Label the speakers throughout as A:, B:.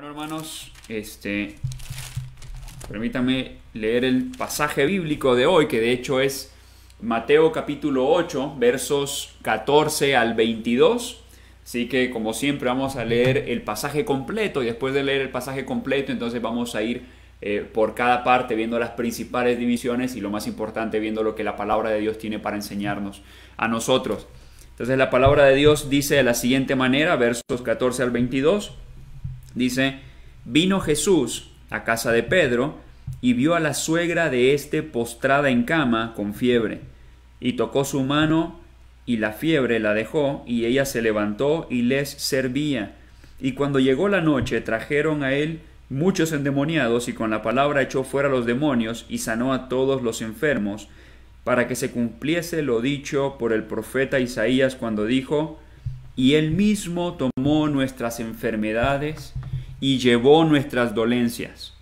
A: Bueno, hermanos, este permítame leer el pasaje bíblico de hoy, que de hecho es Mateo capítulo 8, versos 14 al 22. Así que como siempre vamos a leer el pasaje completo y después de leer el pasaje completo entonces vamos a ir eh, por cada parte viendo las principales divisiones y lo más importante viendo lo que la palabra de Dios tiene para enseñarnos a nosotros. Entonces la palabra de Dios dice de la siguiente manera, versos 14 al 22. Dice, vino Jesús a casa de Pedro y vio a la suegra de éste postrada en cama con fiebre, y tocó su mano y la fiebre la dejó, y ella se levantó y les servía. Y cuando llegó la noche trajeron a él muchos endemoniados, y con la palabra echó fuera los demonios y sanó a todos los enfermos, para que se cumpliese lo dicho por el profeta Isaías cuando dijo, y él mismo tomó nuestras enfermedades y llevó nuestras dolencias.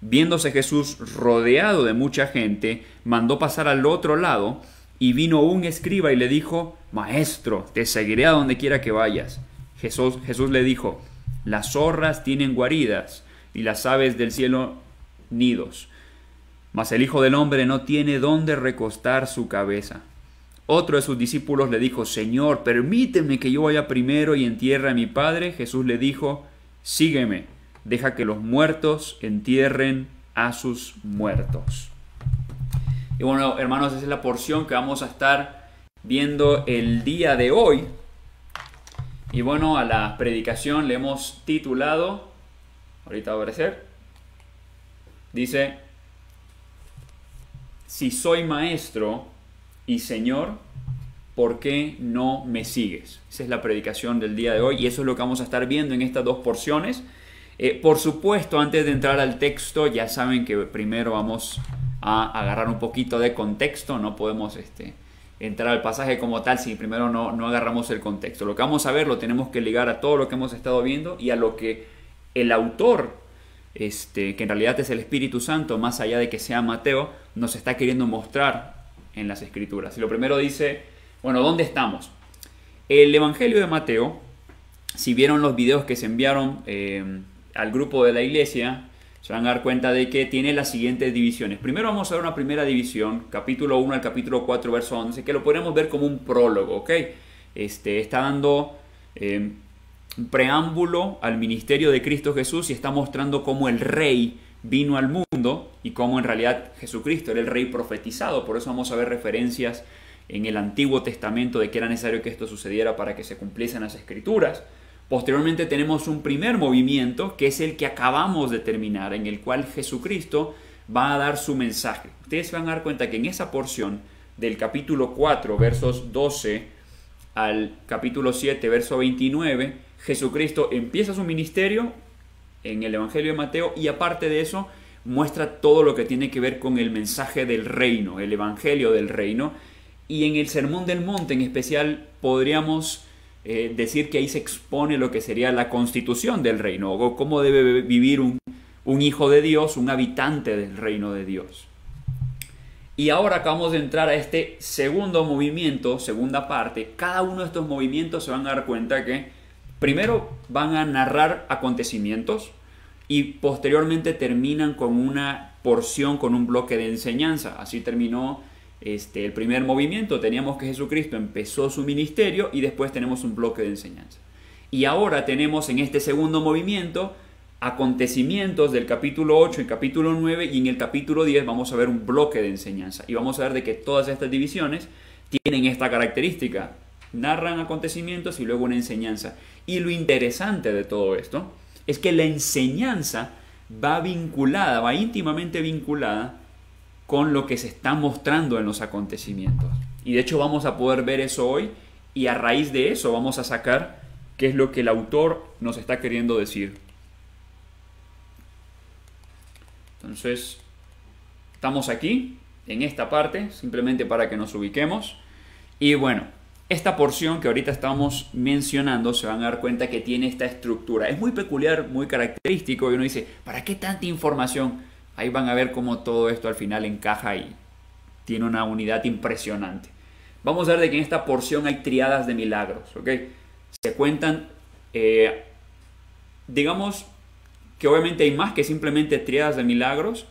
A: Viéndose Jesús rodeado de mucha gente, mandó pasar al otro lado y vino un escriba y le dijo, Maestro, te seguiré a donde quiera que vayas. Jesús, le dijo, Las zorras tienen guaridas y las aves del cielo nidos, mas el Hijo del Hombre no tiene dónde recostar su cabeza. Otro de sus discípulos le dijo, Señor, permíteme que yo vaya primero y entierre a mi Padre. Jesús le dijo, sígueme, deja que los muertos entierren a sus muertos. Y bueno, hermanos, esa es la porción que vamos a estar viendo el día de hoy. Y bueno, a la predicación le hemos titulado, ahorita va a aparecer, dice, si soy maestro, y Señor, ¿por qué no me sigues? Esa es la predicación del día de hoy y eso es lo que vamos a estar viendo en estas dos porciones. Eh, por supuesto, antes de entrar al texto, ya saben que primero vamos a agarrar un poquito de contexto, no podemos este, entrar al pasaje como tal si primero no, agarramos el contexto. Lo que vamos a ver lo tenemos que ligar a todo lo que hemos estado viendo y a lo que el autor, este, que en realidad es el Espíritu Santo, más allá de que sea Mateo, nos está queriendo mostrar en las escrituras. Y lo primero dice, bueno, ¿dónde estamos? El Evangelio de Mateo, si vieron los videos que se enviaron eh, al grupo de la iglesia, se van a dar cuenta de que tiene las siguientes divisiones. Primero vamos a ver una primera división, capítulo 1 al capítulo 4, verso 11, que lo podemos ver como un prólogo, ¿ok? Este, está dando eh, un preámbulo al ministerio de Cristo Jesús y está mostrando cómo el rey vino al mundo y cómo en realidad Jesucristo era el rey profetizado. Por eso vamos a ver referencias en el Antiguo Testamento de que era necesario que esto sucediera para que se cumpliesen las escrituras. Posteriormente tenemos un primer movimiento que es el que acabamos de terminar, en el cual Jesucristo va a dar su mensaje. Ustedes van a dar cuenta que en esa porción del capítulo 4, versos 12 al capítulo 7, verso 29, Jesucristo empieza su ministerio, en el Evangelio de Mateo y aparte de eso muestra todo lo que tiene que ver con el mensaje del reino, el Evangelio del reino. Y en el Sermón del Monte en especial podríamos eh, decir que ahí se expone lo que sería la constitución del reino, o cómo debe vivir un, un hijo de Dios, un habitante del reino de Dios. Y ahora acabamos de entrar a este segundo movimiento, segunda parte. Cada uno de estos movimientos se van a dar cuenta que primero van a narrar acontecimientos, y posteriormente terminan con una porción, con un bloque de enseñanza. Así terminó este, el primer movimiento. Teníamos que Jesucristo empezó su ministerio y después tenemos un bloque de enseñanza. Y ahora tenemos en este segundo movimiento acontecimientos del capítulo 8 y capítulo 9 y en el capítulo 10 vamos a ver un bloque de enseñanza y vamos a ver de que todas estas divisiones tienen esta característica narran acontecimientos y luego una enseñanza. Y lo interesante de todo esto es que la enseñanza va vinculada, va íntimamente vinculada con lo que se está mostrando en los acontecimientos. Y de hecho vamos a poder ver eso hoy y a raíz de eso vamos a sacar qué es lo que el autor nos está queriendo decir. Entonces, estamos aquí, en esta parte, simplemente para que nos ubiquemos. Y bueno, esta porción que ahorita estamos mencionando se van a dar cuenta que tiene esta estructura. Es muy peculiar, muy característico y uno dice, ¿para qué tanta información? Ahí van a ver cómo todo esto al final encaja y tiene una unidad impresionante. Vamos a ver de que en esta porción hay triadas de milagros, Se cuentan, eh, digamos que obviamente hay más que simplemente triadas de milagros,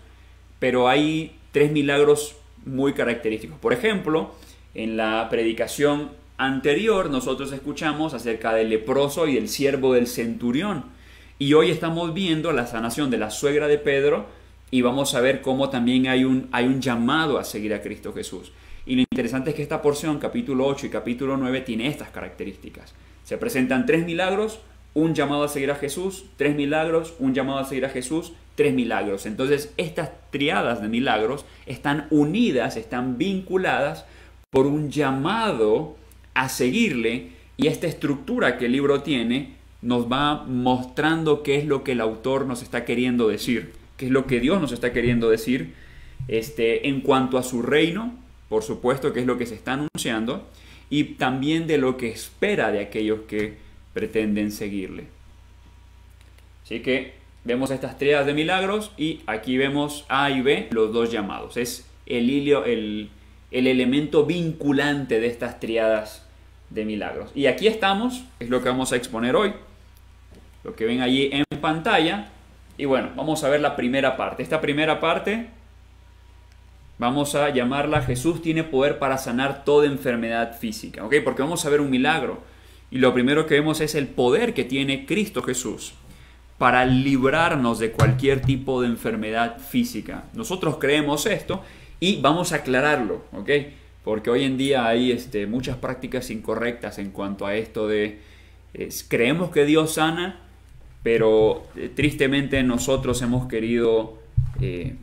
A: pero hay tres milagros muy característicos. Por ejemplo, en la predicación anterior nosotros escuchamos acerca del leproso y del siervo del centurión. Y hoy estamos viendo la sanación de la suegra de Pedro y vamos a ver cómo también hay un, hay un llamado a seguir a Cristo Jesús. Y lo interesante es que esta porción, capítulo 8 y capítulo 9, tiene estas características. Se presentan tres milagros, un llamado a seguir a Jesús, tres milagros, un llamado a seguir a Jesús, tres milagros. Entonces estas triadas de milagros están unidas, están vinculadas por un llamado a seguirle y esta estructura que el libro tiene nos va mostrando qué es lo que el autor nos está queriendo decir, qué es lo que Dios nos está queriendo decir este, en cuanto a su reino, por supuesto, que es lo que se está anunciando, y también de lo que espera de aquellos que pretenden seguirle. Así que vemos estas triadas de milagros y aquí vemos A y B, los dos llamados. Es el, el, el elemento vinculante de estas triadas de milagros. Y aquí estamos, es lo que vamos a exponer hoy, lo que ven allí en pantalla. Y bueno, vamos a ver la primera parte. Esta primera parte vamos a llamarla Jesús tiene poder para sanar toda enfermedad física, ¿ok? Porque vamos a ver un milagro. Y lo primero que vemos es el poder que tiene Cristo Jesús para librarnos de cualquier tipo de enfermedad física. Nosotros creemos esto y vamos a aclararlo, ¿ok? porque hoy en día hay este, muchas prácticas incorrectas en cuanto a esto de creemos que Dios sana, pero eh, tristemente nosotros hemos querido... Eh,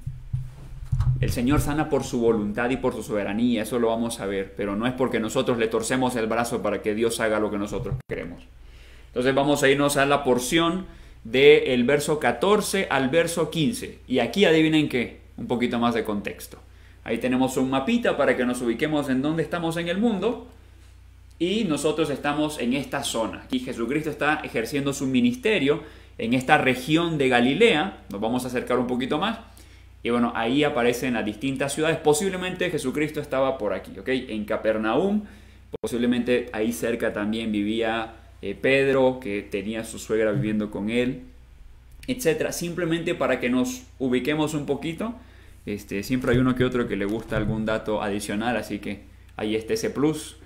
A: el Señor sana por su voluntad y por su soberanía, eso lo vamos a ver, pero no es porque nosotros le torcemos el brazo para que Dios haga lo que nosotros queremos. Entonces vamos a irnos a la porción del verso 14 al verso 15. Y aquí adivinen qué, un poquito más de contexto. Ahí tenemos un mapita para que nos ubiquemos en dónde estamos en el mundo. Y nosotros estamos en esta zona. Aquí Jesucristo está ejerciendo su ministerio en esta región de Galilea. Nos vamos a acercar un poquito más. Y bueno, ahí aparecen las distintas ciudades. Posiblemente Jesucristo estaba por aquí, ¿ok? En Capernaum. Posiblemente ahí cerca también vivía eh, Pedro, que tenía su suegra viviendo con él, etcétera. Simplemente para que nos ubiquemos un poquito este, siempre hay uno que otro que le gusta algún dato adicional, así que ahí está ese plus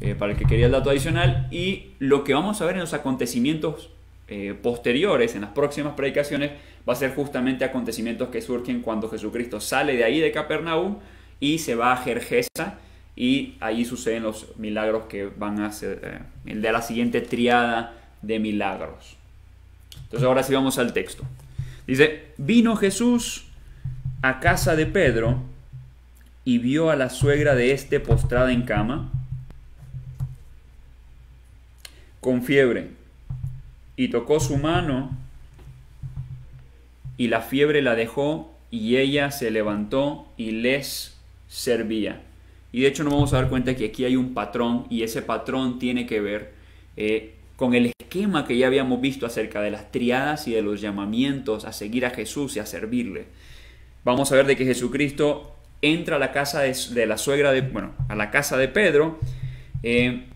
A: eh, para el que quería el dato adicional. Y lo que vamos a ver en los acontecimientos eh, posteriores, en las próximas predicaciones, va a ser justamente acontecimientos que surgen cuando Jesucristo sale de ahí de Capernaum y se va a Jerjesa y ahí suceden los milagros que van a ser eh, el de la siguiente triada de milagros. Entonces ahora sí vamos al texto. Dice, vino Jesús a casa de Pedro y vio a la suegra de este postrada en cama con fiebre y tocó su mano y la fiebre la dejó y ella se levantó y les servía. Y de hecho nos vamos a dar cuenta que aquí hay un patrón y ese patrón tiene que ver eh, con el esquema que ya habíamos visto acerca de las triadas y de los llamamientos a seguir a Jesús y a servirle vamos a ver de que Jesucristo entra a la casa de, la suegra de, bueno, a la casa de Pedro. Eh,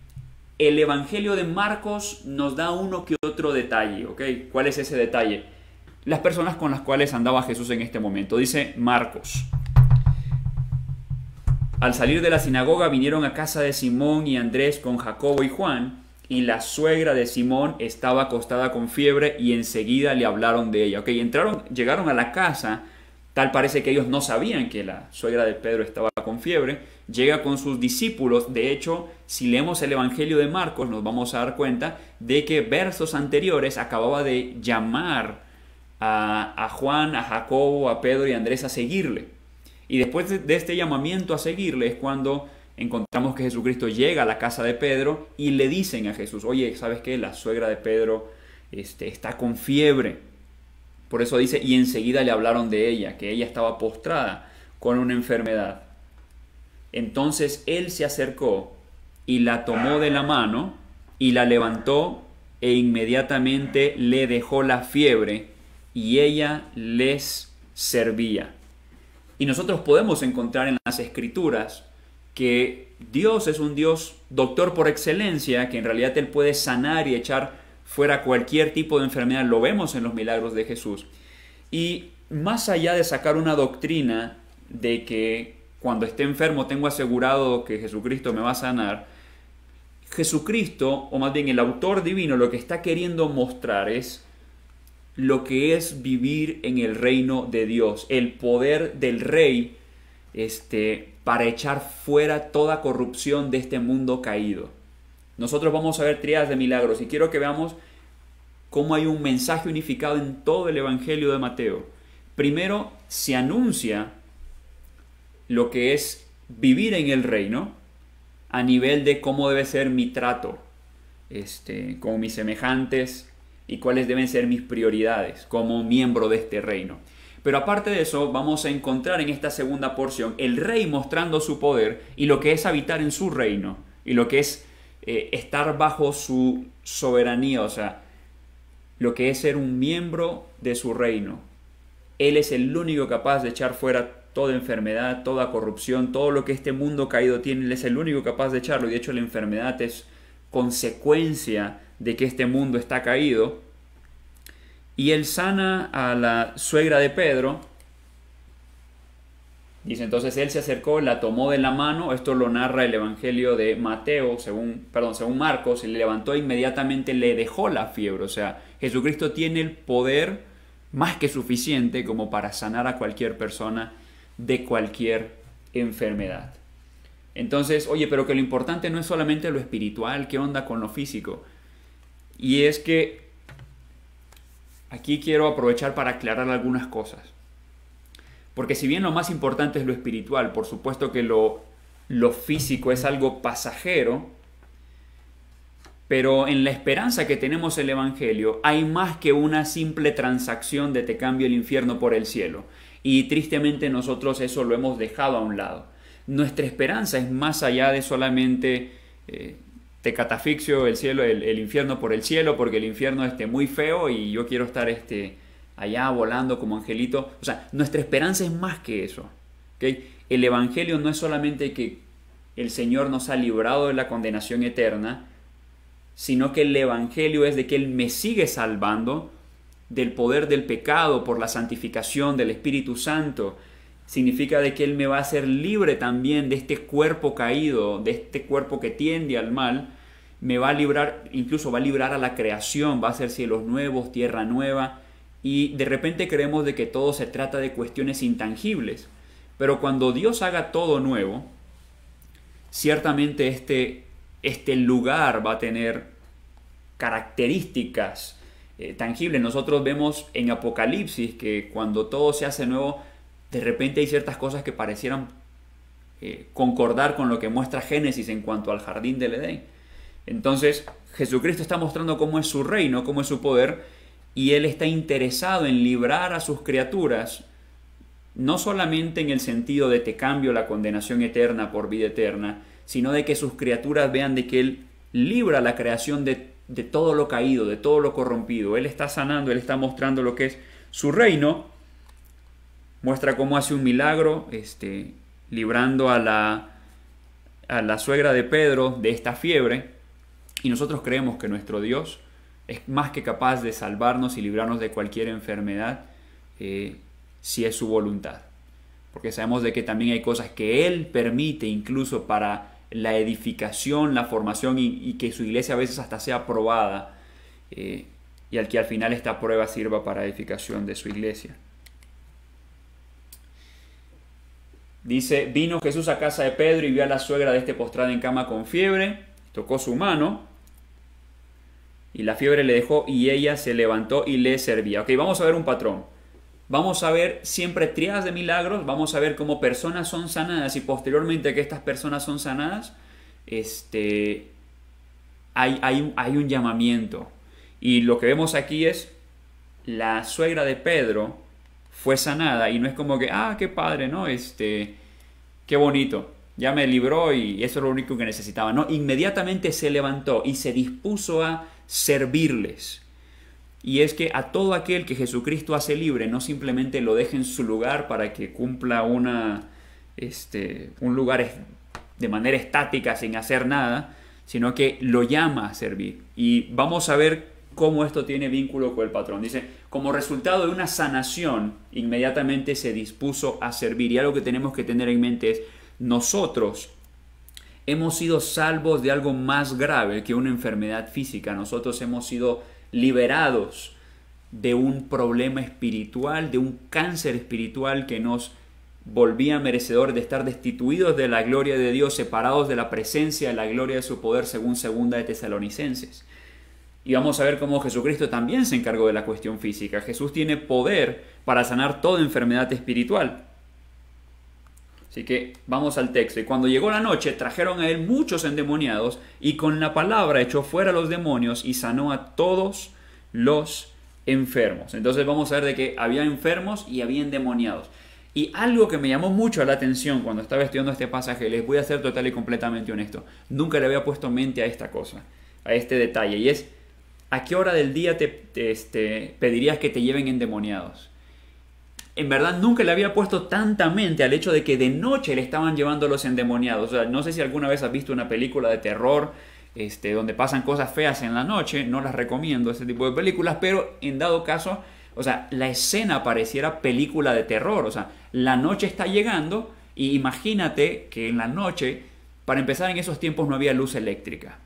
A: el Evangelio de Marcos nos da uno que otro detalle, ¿ok? ¿Cuál es ese detalle? Las personas con las cuales andaba Jesús en este momento. Dice Marcos. Al salir de la sinagoga vinieron a casa de Simón y Andrés con Jacobo y Juan, y la suegra de Simón estaba acostada con fiebre y enseguida le hablaron de ella. Ok, entraron, llegaron a la casa Tal parece que ellos no sabían que la suegra de Pedro estaba con fiebre. Llega con sus discípulos. De hecho, si leemos el Evangelio de Marcos, nos vamos a dar cuenta de que versos anteriores acababa de llamar a, Juan, a Jacobo, a Pedro y a Andrés a seguirle. Y después de, este llamamiento a seguirle es cuando encontramos que Jesucristo llega a la casa de Pedro y le dicen a Jesús, oye, ¿sabes qué? La suegra de Pedro este, está con fiebre. Por eso dice, y enseguida le hablaron de ella, que ella estaba postrada con una enfermedad. Entonces él se acercó y la tomó de la mano y la levantó e inmediatamente le dejó la fiebre y ella les servía. Y nosotros podemos encontrar en las escrituras que Dios es un Dios doctor por excelencia, que en realidad Él puede sanar y echar fuera cualquier tipo de enfermedad, lo vemos en los milagros de Jesús. Y más allá de sacar una doctrina de que cuando esté enfermo tengo asegurado que Jesucristo me va a sanar, Jesucristo, o más bien el autor divino, lo que está queriendo mostrar es lo que es vivir en el reino de Dios, el poder del rey este, para echar fuera toda corrupción de este mundo caído. Nosotros vamos a ver tríadas de milagros y quiero que veamos cómo hay un mensaje unificado en todo el Evangelio de Mateo. Primero se anuncia lo que es vivir en el reino a nivel de cómo debe ser mi trato este, con mis semejantes y cuáles deben ser mis prioridades como miembro de este reino. Pero aparte de eso, vamos a encontrar en esta segunda porción el rey mostrando su poder y lo que es habitar en su reino y lo que es eh, estar bajo su soberanía, o sea, lo que es ser un miembro de su reino. Él es el único capaz de echar fuera toda enfermedad, toda corrupción, todo lo que este mundo caído tiene, Él es el único capaz de echarlo. Y de hecho la enfermedad es consecuencia de que este mundo está caído. Y Él sana a la suegra de Pedro, Dice entonces él se acercó, la tomó de la mano, esto lo narra el Evangelio de Mateo, según, perdón, según Marcos, y le levantó inmediatamente le dejó la fiebre. O sea, Jesucristo tiene el poder más que suficiente como para sanar a cualquier persona de cualquier enfermedad. Entonces, oye, pero que lo importante no es solamente lo espiritual, ¿qué onda con lo físico? Y es que aquí quiero aprovechar para aclarar algunas cosas. Porque si bien lo más importante es lo espiritual, por supuesto que lo, físico es algo pasajero, pero en la esperanza que tenemos el Evangelio hay más que una simple transacción de te cambio el infierno por el cielo. Y tristemente nosotros eso lo hemos dejado a un lado. Nuestra esperanza es más allá de solamente eh, te catafixio el cielo, el, infierno por el cielo, porque el infierno esté muy feo y yo quiero estar este, allá volando como angelito. O sea, nuestra esperanza es más que eso. El Evangelio no es solamente que el Señor nos ha librado de la condenación eterna, sino que el Evangelio es de que Él me sigue salvando del poder del pecado por la santificación del Espíritu Santo. Significa de que Él me va a hacer libre también de este cuerpo caído, de este cuerpo que tiende al mal. Me va a librar, incluso va a librar a la creación, va a ser cielos nuevos, tierra nueva y de repente creemos de que todo se trata de cuestiones intangibles. Pero cuando Dios haga todo nuevo, ciertamente este, este lugar va a tener características eh, tangibles. Nosotros vemos en Apocalipsis que cuando todo se hace nuevo, de repente hay ciertas cosas que parecieran eh, concordar con lo que muestra Génesis en cuanto al jardín del Edén. Entonces, Jesucristo está mostrando cómo es su reino, cómo es su poder, y Él está interesado en librar a sus criaturas, no solamente en el sentido de te cambio la condenación eterna por vida eterna, sino de que sus criaturas vean de que Él libra la creación de, todo lo caído, de todo lo corrompido. Él está sanando, Él está mostrando lo que es su reino. Muestra cómo hace un milagro, este, librando a la, a la suegra de Pedro de esta fiebre. Y nosotros creemos que nuestro Dios es más que capaz de salvarnos y librarnos de cualquier enfermedad eh, si es su voluntad. Porque sabemos de que también hay cosas que Él permite incluso para la edificación, la formación y, que su iglesia a veces hasta sea aprobada. Eh, y al que al final esta prueba sirva para edificación de su iglesia. Dice, vino Jesús a casa de Pedro y vio a la suegra de este postrada en cama con fiebre, tocó su mano y la fiebre le dejó y ella se levantó y le servía. Ok, vamos a ver un patrón. Vamos a ver siempre triadas de milagros, vamos a ver cómo personas son sanadas y posteriormente que estas personas son sanadas, este, hay, hay, hay un llamamiento. Y lo que vemos aquí es la suegra de Pedro fue sanada y no es como que, ah, qué padre, ¿no? Este, qué bonito, ya me libró y eso es lo único que necesitaba, ¿no? Inmediatamente se levantó y se dispuso a servirles. Y es que a todo aquel que Jesucristo hace libre, no simplemente lo deje en su lugar para que cumpla una, este, un lugar de manera estática sin hacer nada, sino que lo llama a servir. Y vamos a ver cómo esto tiene vínculo con el patrón. Dice, como resultado de una sanación, inmediatamente se dispuso a servir. Y algo que tenemos que tener en mente es, nosotros hemos sido salvos de algo más grave que una enfermedad física. Nosotros hemos sido liberados de un problema espiritual, de un cáncer espiritual que nos volvía merecedor de estar destituidos de la gloria de Dios, separados de la presencia de la gloria de su poder, según segunda de Tesalonicenses. Y vamos a ver cómo Jesucristo también se encargó de la cuestión física. Jesús tiene poder para sanar toda enfermedad espiritual. Así que vamos al texto. Y cuando llegó la noche, trajeron a él muchos endemoniados, y con la palabra echó fuera los demonios y sanó a todos los enfermos. Entonces vamos a ver de que había enfermos y había endemoniados. Y algo que me llamó mucho la atención cuando estaba estudiando este pasaje, les voy a ser total y completamente honesto, nunca le había puesto mente a esta cosa, a este detalle, y es, ¿a qué hora del día te, te este, pedirías que te lleven endemoniados? en verdad nunca le había puesto tanta mente al hecho de que de noche le estaban llevando los endemoniados. O sea, no sé si alguna vez has visto una película de terror este, donde pasan cosas feas en la noche, no las recomiendo ese tipo de películas, pero en dado caso, o sea, la escena pareciera película de terror, o sea, la noche está llegando y imagínate que en la noche, para empezar en esos tiempos no había luz eléctrica,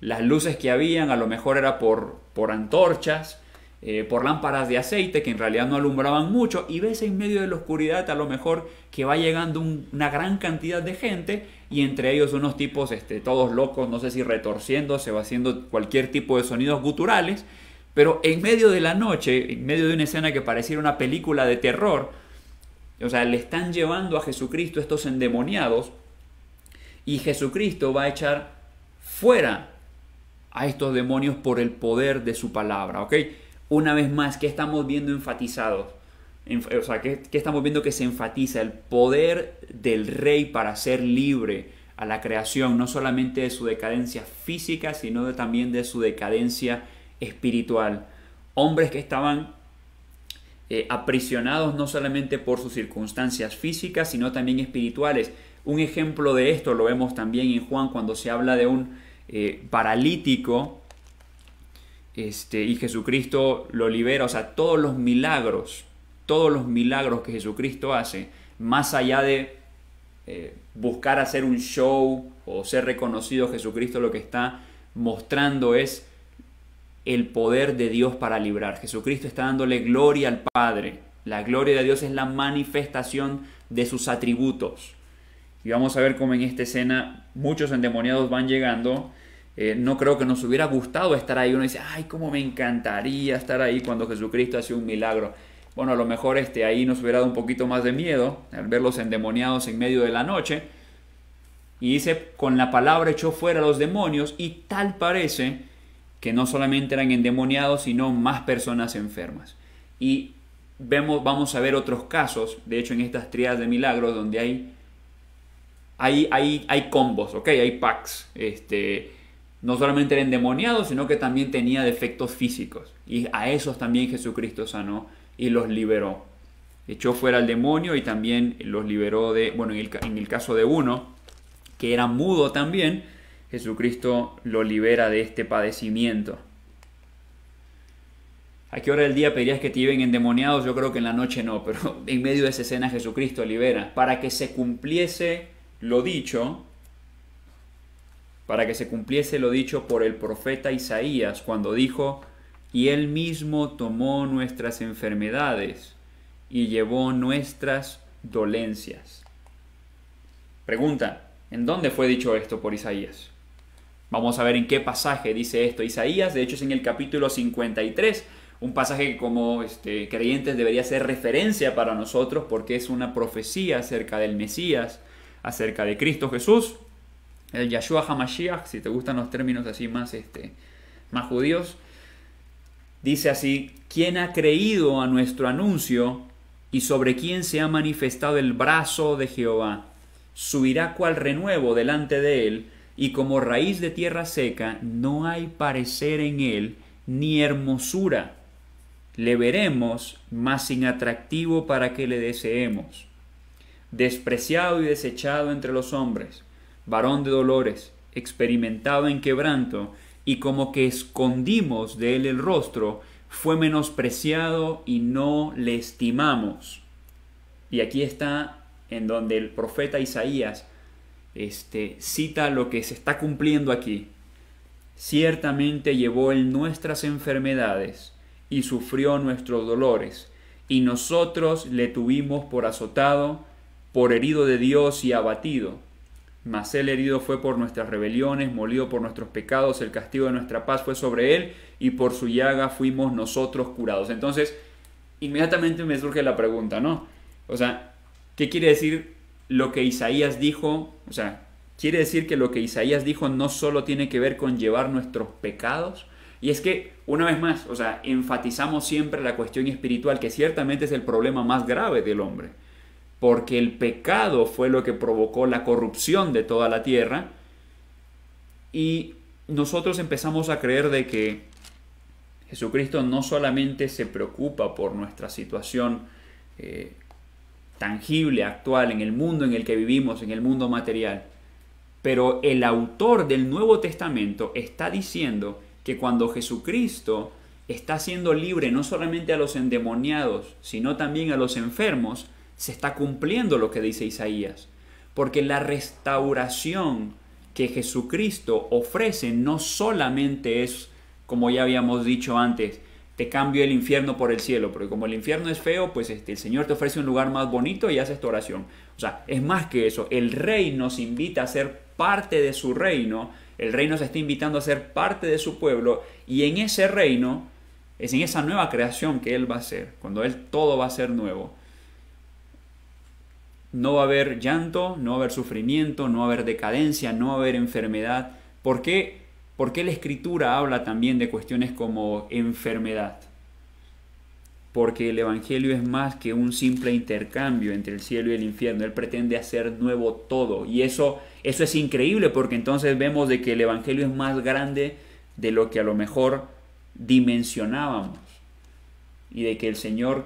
A: Las luces que habían a lo mejor era por, por antorchas, eh, por lámparas de aceite que en realidad no alumbraban mucho y ves en medio de la oscuridad a lo mejor que va llegando una gran cantidad de gente y entre ellos unos tipos este, todos locos, no sé si retorciéndose va haciendo cualquier tipo de sonidos guturales, pero en medio de la noche, en medio de una escena que pareciera una película de terror, o sea, le están llevando a Jesucristo estos endemoniados y Jesucristo va a echar fuera a estos demonios por el poder de su palabra, ¿ok? una vez más, ¿qué estamos viendo enfatizado? o sea, ¿qué, estamos viendo que se enfatiza? El poder del rey para ser libre a la creación, no solamente de su decadencia física, sino también de su decadencia espiritual. Hombres que estaban eh, aprisionados no solamente por sus circunstancias físicas, sino también espirituales. Un ejemplo de esto lo vemos también en Juan cuando se habla de un eh, paralítico este, y Jesucristo lo libera, o sea, todos los milagros, todos los milagros que Jesucristo hace, más allá de eh, buscar hacer un show o ser reconocido, Jesucristo lo que está mostrando es el poder de Dios para librar. Jesucristo está dándole gloria al Padre. La gloria de Dios es la manifestación de sus atributos. Y vamos a ver cómo en esta escena muchos endemoniados van llegando eh, no creo que nos hubiera gustado estar ahí. Uno dice, ay, cómo me encantaría estar ahí cuando Jesucristo hace un milagro. Bueno, a lo mejor este, ahí nos hubiera dado un poquito más de miedo al verlos endemoniados en medio de la noche. Y dice, con la palabra echó fuera los demonios y tal parece que no solamente eran endemoniados, sino más personas enfermas. Y vemos, vamos a ver otros casos, de hecho en estas tríadas de milagros, donde hay, hay, hay combos, ¿ok? Hay packs. Este, no solamente era endemoniado, sino que también tenía defectos físicos. Y a esos también Jesucristo sanó y los liberó. Echó fuera al demonio y también los liberó de, bueno, en el, caso de uno, que era mudo también, Jesucristo lo libera de este padecimiento. ¿A qué hora del día pedirías que te lleven endemoniados? Yo creo que en la noche no, pero en medio de esa escena Jesucristo libera para que se cumpliese lo dicho para que se cumpliese lo dicho por el profeta Isaías cuando dijo, y él mismo tomó nuestras enfermedades y llevó nuestras dolencias. Pregunta, ¿en dónde fue dicho esto por Isaías? Vamos a ver en qué pasaje dice esto Isaías, de hecho es en el capítulo 53, un pasaje que como este, creyentes debería ser referencia para nosotros porque es una profecía acerca del Mesías, acerca de Cristo Jesús el Yahshua HaMashiach, si te gustan los términos así más, este, más judíos, dice así, ¿quién ha creído a nuestro anuncio y sobre quién se ha manifestado el brazo de Jehová? Subirá cual renuevo delante de él, y como raíz de tierra seca no hay parecer en él ni hermosura. Le veremos, más sin para que le deseemos. Despreciado y desechado entre los hombres varón de dolores, experimentado en quebranto, y como que escondimos de él el rostro, fue menospreciado y no le estimamos. Y aquí está en donde el profeta Isaías este, cita lo que se está cumpliendo aquí. Ciertamente llevó él nuestras enfermedades y sufrió nuestros dolores, y nosotros le tuvimos por azotado, por herido de Dios y abatido mas él herido fue por nuestras rebeliones, molido por nuestros pecados, el castigo de nuestra paz fue sobre él y por su llaga fuimos nosotros curados. Entonces, inmediatamente me surge la pregunta, ¿no? O sea, ¿qué quiere decir lo que Isaías dijo? O sea, quiere decir que lo que Isaías dijo no solo tiene que ver con llevar nuestros pecados. Y es que, una vez más, o sea, enfatizamos siempre la cuestión espiritual, que ciertamente es el problema más grave del hombre porque el pecado fue lo que provocó la corrupción de toda la tierra, y nosotros empezamos a creer de que Jesucristo no solamente se preocupa por nuestra situación eh, tangible, actual, en el mundo en el que vivimos, en el mundo material, pero el autor del Nuevo Testamento está diciendo que cuando Jesucristo está siendo libre no solamente a los endemoniados, sino también a los enfermos, se está cumpliendo lo que dice Isaías, porque la restauración que Jesucristo ofrece no solamente es, como ya habíamos dicho antes, te cambio el infierno por el cielo, porque como el infierno es feo, pues este, el Señor te ofrece un lugar más bonito y haces tu oración. O sea, es más que eso, el rey nos invita a ser parte de su reino, el rey nos está invitando a ser parte de su pueblo, y en ese reino, es en esa nueva creación que Él va a ser, cuando Él todo va a ser nuevo no va a haber llanto, no va a haber sufrimiento, no va a haber decadencia, no va a haber enfermedad. ¿Por qué? la escritura habla también de cuestiones como enfermedad? Porque el Evangelio es más que un simple intercambio entre el cielo y el infierno. Él pretende hacer nuevo todo. Y eso, eso es increíble porque entonces vemos de que el Evangelio es más grande de lo que a lo mejor dimensionábamos. Y de que el Señor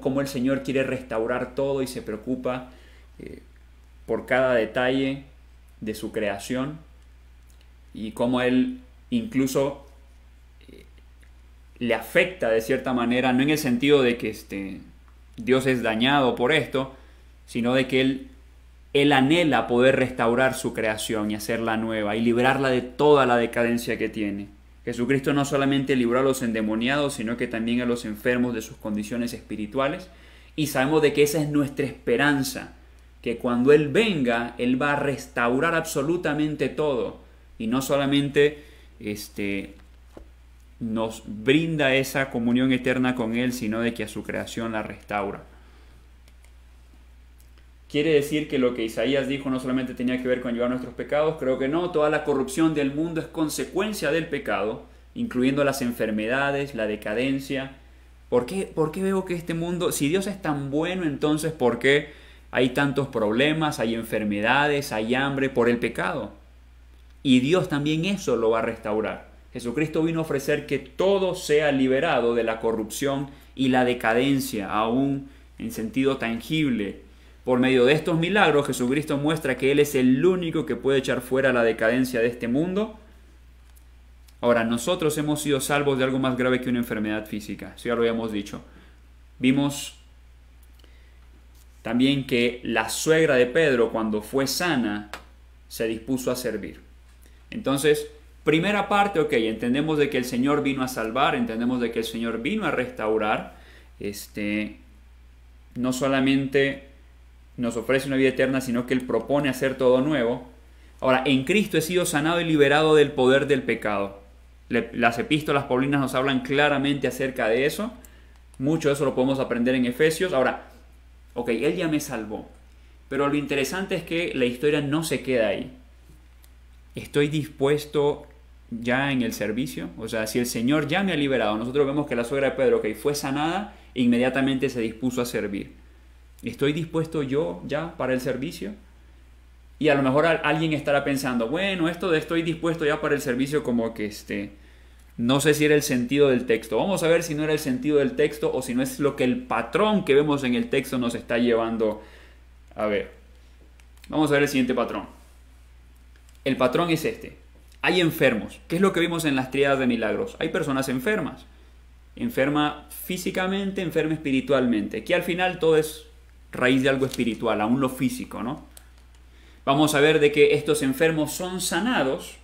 A: cómo, el Señor quiere restaurar todo y se preocupa eh, por cada detalle de su creación y cómo Él incluso eh, le afecta de cierta manera, no en el sentido de que este, Dios es dañado por esto, sino de que él anhela poder restaurar su creación y hacerla nueva y librarla de toda la decadencia que tiene. Jesucristo no solamente libró a los endemoniados, sino que también a los enfermos de sus condiciones espirituales. Y sabemos de que esa es nuestra esperanza, que cuando Él venga, Él va a restaurar absolutamente todo. Y no solamente este, nos brinda esa comunión eterna con Él, sino de que a su creación la restaura. ¿Quiere decir que lo que Isaías dijo no solamente tenía que ver con llevar nuestros pecados? Creo que no. Toda la corrupción del mundo es consecuencia del pecado, incluyendo las enfermedades, la decadencia. ¿Por qué, ¿Por qué veo que este mundo, si Dios es tan bueno, entonces por qué hay tantos problemas, hay enfermedades, hay hambre por el pecado? Y Dios también eso lo va a restaurar. Jesucristo vino a ofrecer que todo sea liberado de la corrupción y la decadencia, aún en sentido tangible por medio de estos milagros, Jesucristo muestra que Él es el único que puede echar fuera la decadencia de este mundo. Ahora, nosotros hemos sido salvos de algo más grave que una enfermedad física, si ya lo habíamos dicho. Vimos también que la suegra de Pedro, cuando fue sana, se dispuso a servir. Entonces, primera parte, ok, entendemos de que el Señor vino a salvar, entendemos de que el Señor vino a restaurar, este, no solamente nos ofrece una vida eterna, sino que Él propone hacer todo nuevo. Ahora, en Cristo he sido sanado y liberado del poder del pecado. las epístolas paulinas nos hablan claramente acerca de eso. Mucho de eso lo podemos aprender en Efesios. Ahora, ok, Él ya me salvó. Pero lo interesante es que la historia no se queda ahí. Estoy dispuesto ya en el servicio. O sea, si el Señor ya me ha liberado, nosotros vemos que la suegra de Pedro, que fue sanada, inmediatamente se dispuso a servir. ¿Estoy dispuesto yo ya para el servicio? Y a lo mejor alguien estará pensando, bueno, esto de estoy dispuesto ya para el servicio como que este, no sé si era el sentido del texto. Vamos a ver si no era el sentido del texto o si no es lo que el patrón que vemos en el texto nos está llevando a ver. Vamos a ver el siguiente patrón. El patrón es este. Hay enfermos. ¿Qué es lo que vimos en las triadas de milagros? Hay personas enfermas. Enferma físicamente, enferma espiritualmente. Que al final todo es raíz de algo espiritual, aún lo físico, ¿no? Vamos a ver de que estos enfermos son sanados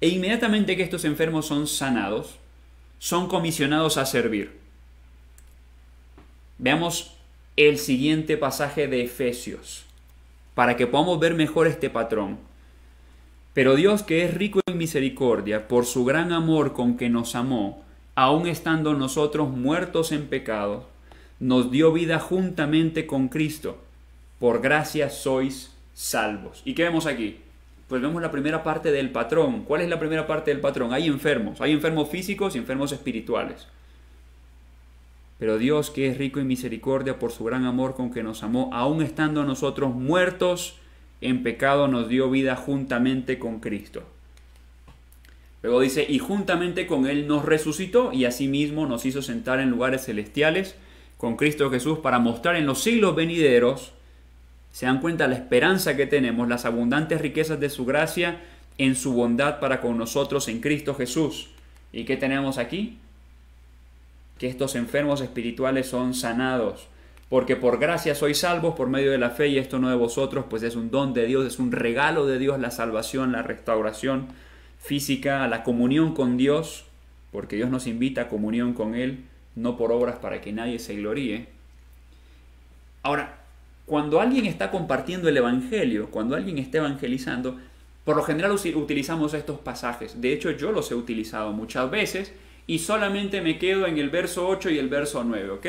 A: e inmediatamente que estos enfermos son sanados, son comisionados a servir. Veamos el siguiente pasaje de Efesios, para que podamos ver mejor este patrón. Pero Dios que es rico en misericordia, por su gran amor con que nos amó, aun estando nosotros muertos en pecado, nos dio vida juntamente con Cristo. Por gracia sois salvos. ¿Y qué vemos aquí? Pues vemos la primera parte del patrón. ¿Cuál es la primera parte del patrón? Hay enfermos, hay enfermos físicos y enfermos espirituales. Pero Dios, que es rico en misericordia por su gran amor con que nos amó, aun estando nosotros muertos en pecado, nos dio vida juntamente con Cristo. Luego dice, y juntamente con Él nos resucitó y asimismo nos hizo sentar en lugares celestiales con Cristo Jesús para mostrar en los siglos venideros, se dan cuenta la esperanza que tenemos, las abundantes riquezas de su gracia en su bondad para con nosotros en Cristo Jesús. ¿Y qué tenemos aquí? Que estos enfermos espirituales son sanados, porque por gracia sois salvos por medio de la fe y esto no de vosotros, pues es un don de Dios, es un regalo de Dios la salvación, la restauración física, la comunión con Dios, porque Dios nos invita a comunión con Él no por obras para que nadie se gloríe. Ahora, cuando alguien está compartiendo el Evangelio, cuando alguien está evangelizando, por lo general utilizamos estos pasajes. De hecho, yo los he utilizado muchas veces y solamente me quedo en el verso 8 y el verso 9, ¿ok?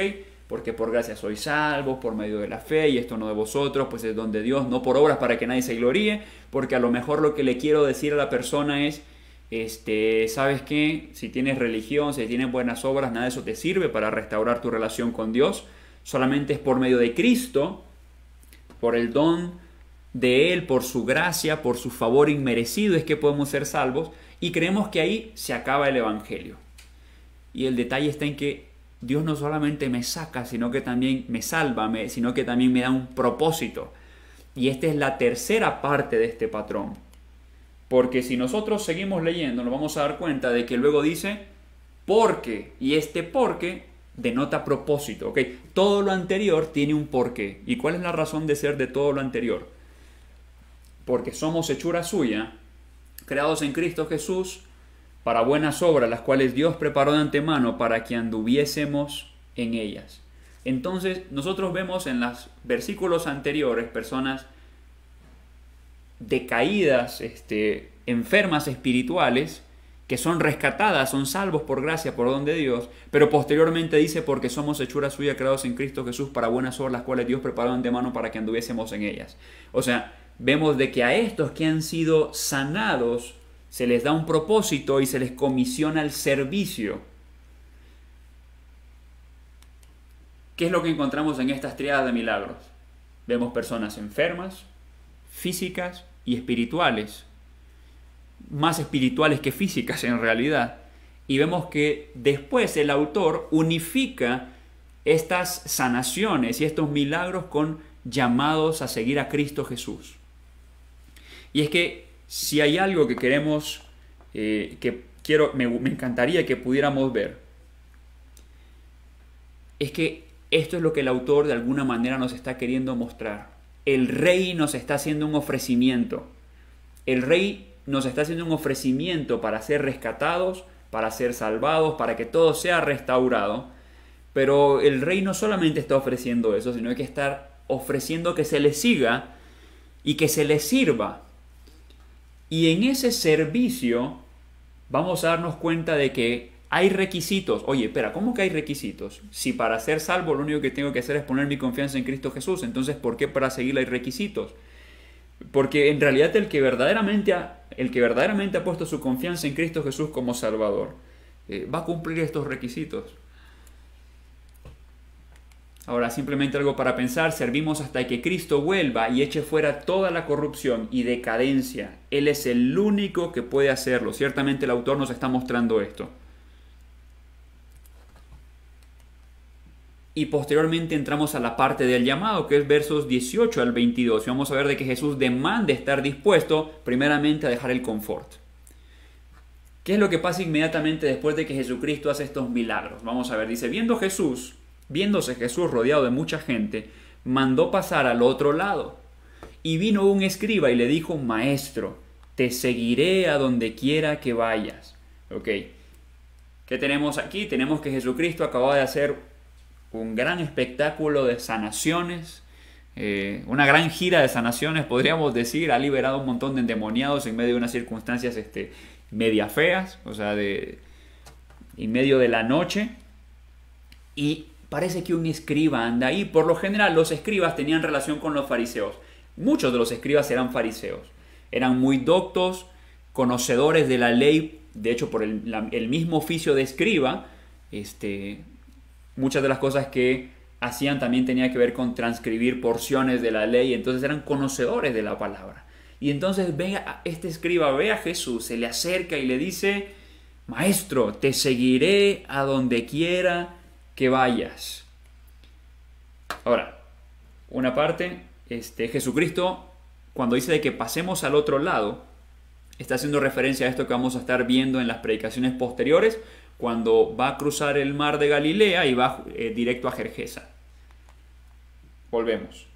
A: Porque por gracia soy salvo, por medio de la fe, y esto no de vosotros, pues es donde Dios, no por obras para que nadie se gloríe, porque a lo mejor lo que le quiero decir a la persona es, este, sabes que si tienes religión, si tienes buenas obras, nada de eso te sirve para restaurar tu relación con Dios. Solamente es por medio de Cristo, por el don de Él, por su gracia, por su favor inmerecido es que podemos ser salvos y creemos que ahí se acaba el Evangelio. Y el detalle está en que Dios no solamente me saca, sino que también me salva, sino que también me da un propósito. Y esta es la tercera parte de este patrón porque si nosotros seguimos leyendo, nos vamos a dar cuenta de que luego dice porque. Y este porque denota propósito. Todo lo anterior tiene un porqué. ¿Y cuál es la razón de ser de todo lo anterior? Porque somos hechura suya, creados en Cristo Jesús, para buenas obras, las cuales Dios preparó de antemano para que anduviésemos en ellas. Entonces, nosotros vemos en los versículos anteriores personas decaídas, este, enfermas espirituales, que son rescatadas, son salvos por gracia, por don de Dios, pero posteriormente dice, porque somos hechuras suya, creados en Cristo Jesús para buenas obras, las cuales Dios preparó de mano para que anduviésemos en ellas. O sea, vemos de que a estos que han sido sanados, se les da un propósito y se les comisiona el servicio. ¿Qué es lo que encontramos en estas triadas de milagros? Vemos personas enfermas, físicas y espirituales, más espirituales que físicas en realidad. Y vemos que después el autor unifica estas sanaciones y estos milagros con llamados a seguir a Cristo Jesús. Y es que si hay algo que queremos, eh, que quiero, me encantaría que pudiéramos ver, es que esto es lo que el autor de alguna manera nos está queriendo mostrar. El rey nos está haciendo un ofrecimiento. El rey nos está haciendo un ofrecimiento para ser rescatados, para ser salvados, para que todo sea restaurado. Pero el rey no solamente está ofreciendo eso, sino que estar ofreciendo que se le siga y que se le sirva. Y en ese servicio vamos a darnos cuenta de que hay requisitos. Oye, espera, ¿cómo que hay requisitos? Si para ser salvo lo único que tengo que hacer es poner mi confianza en Cristo Jesús, entonces ¿por qué para seguir hay requisitos? Porque en realidad el que verdaderamente ha, el que verdaderamente ha puesto su confianza en Cristo Jesús como Salvador eh, va a cumplir estos requisitos. Ahora, simplemente algo para pensar, servimos hasta que Cristo vuelva y eche fuera toda la corrupción y decadencia. Él es el único que puede hacerlo. Ciertamente el autor nos está mostrando esto. y posteriormente entramos a la parte del llamado, que es versos 18 al 22. Y vamos a ver de que Jesús demanda estar dispuesto primeramente a dejar el confort. ¿Qué es lo que pasa inmediatamente después de que Jesucristo hace estos milagros? Vamos a ver, dice, viendo Jesús, viéndose Jesús rodeado de mucha gente, mandó pasar al otro lado. Y vino un escriba y le dijo, Maestro, te seguiré a donde quiera que vayas. Ok. ¿Qué tenemos aquí? Tenemos que Jesucristo acaba de hacer un gran espectáculo de sanaciones, eh, una gran gira de sanaciones, podríamos decir, ha liberado un montón de endemoniados en medio de unas circunstancias este, media feas, o sea, de, en medio de la noche. Y parece que un escriba anda ahí. Por lo general, los escribas tenían relación con los fariseos. Muchos de los escribas eran fariseos. Eran muy doctos, conocedores de la ley. De hecho, por el, el mismo oficio de escriba, este, muchas de las cosas que hacían también tenía que ver con transcribir porciones de la ley, entonces eran conocedores de la palabra. Y entonces ve este escriba, ve a Jesús, se le acerca y le dice, Maestro, te seguiré a donde quiera que vayas. Ahora, una parte, este, Jesucristo, cuando dice de que pasemos al otro lado, está haciendo referencia a esto que vamos a estar viendo en las predicaciones posteriores, cuando va a cruzar el mar de Galilea y va eh, directo a Jerjesa. Volvemos.